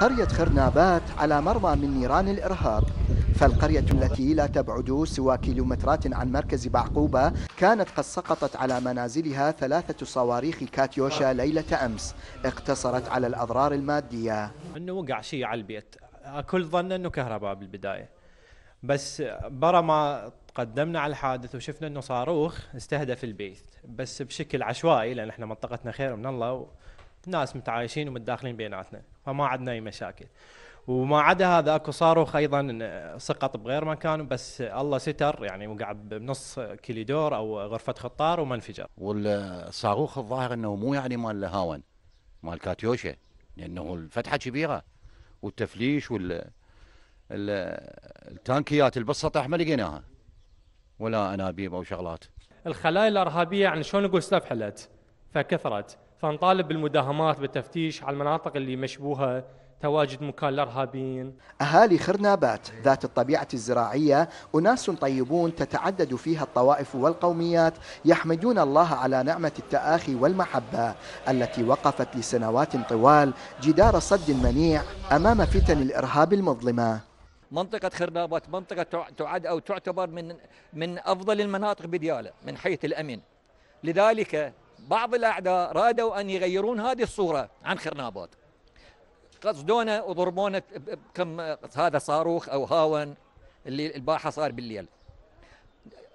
قرية خرنابات على مرمى من نيران الإرهاب فالقرية التي لا تبعد سوى كيلومترات عن مركز بعقوبة كانت قد سقطت على منازلها ثلاثة صواريخ كاتيوشا ليلة أمس اقتصرت على الأضرار المادية أنه وقع شيء على البيت كل ظن أنه كهرباء بالبداية بس برا ما قدمنا على الحادث وشفنا أنه صاروخ استهدف البيت بس بشكل عشوائي لأن احنا منطقتنا خير من الله وناس متعايشين ومتداخلين بيناتنا فما عندنا اي مشاكل وما عدا هذا اكو صاروخ ايضا آه، سقط بغير مكان بس الله ستر يعني وقع بنص كليدور او غرفه خطار وما انفجر. والصاروخ الظاهر انه مو يعني مال الهاون مال كاتيوشا لانه الفتحه كبيره والتفليش وال التانكيات اللي بالسطح ما لقيناها ولا انابيب او شغلات. الخلايا الارهابيه يعني شلون نقول استفحلت فكثرت فنطالب بالمداهمات بالتفتيش على المناطق اللي مشبوهه تواجد مكان الارهابيين. اهالي خرنابات ذات الطبيعه الزراعيه اناس طيبون تتعدد فيها الطوائف والقوميات يحمدون الله على نعمه التآخي والمحبه التي وقفت لسنوات طوال جدار صد منيع امام فتن الارهاب المظلمه. منطقة خرنابات منطقة تعد أو تعتبر من من أفضل المناطق بديالة من حيث الأمن لذلك بعض الأعداء رادوا أن يغيرون هذه الصورة عن خرنابوت قصدونا وضربونا بكم هذا صاروخ أو هاون اللي الباحة صار بالليل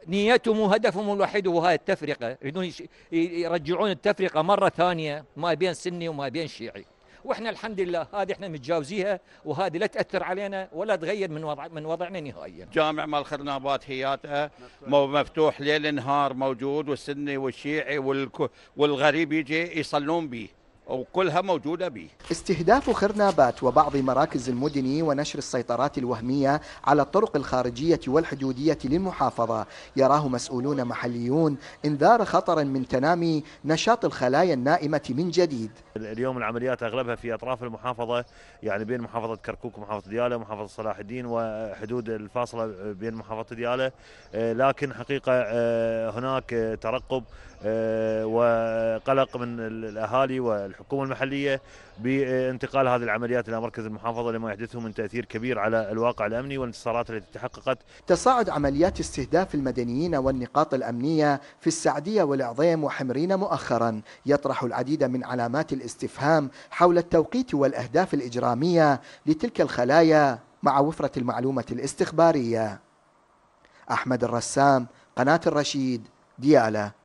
نيتهم وهدفهم الوحيد هو هاي التفرقة يريدون يرجعون التفرقة مرة ثانية ما بين سني وما بين شيعي واحنا الحمد لله هذه احنا متجاوزيها وهذه لا تاثر علينا ولا تغير من وضع من وضعنا نهائيا. جامع مال خرنابات حياته مفتوح ليل نهار موجود والسني والشيعي والغريب يجي يصلون به. وكلها موجودة به استهداف خرنابات وبعض مراكز المدن ونشر السيطرات الوهمية على الطرق الخارجية والحدودية للمحافظة يراه مسؤولون محليون انذار خطر من تنامي نشاط الخلايا النائمة من جديد اليوم العمليات أغلبها في أطراف المحافظة يعني بين محافظة كركوك ومحافظة ديالة ومحافظة صلاح الدين وحدود الفاصلة بين محافظة ديالة آه، لكن حقيقة آه، هناك ترقب آه، وقلق من الأهالي وال الحكومه المحليه بانتقال هذه العمليات الى مركز المحافظه لما يحدثه من تاثير كبير على الواقع الامني والانتصارات التي تحققت. تصاعد عمليات استهداف المدنيين والنقاط الامنيه في السعديه والعظيم وحمرين مؤخرا يطرح العديد من علامات الاستفهام حول التوقيت والاهداف الاجراميه لتلك الخلايا مع وفره المعلومه الاستخباريه. احمد الرسام قناه الرشيد دياله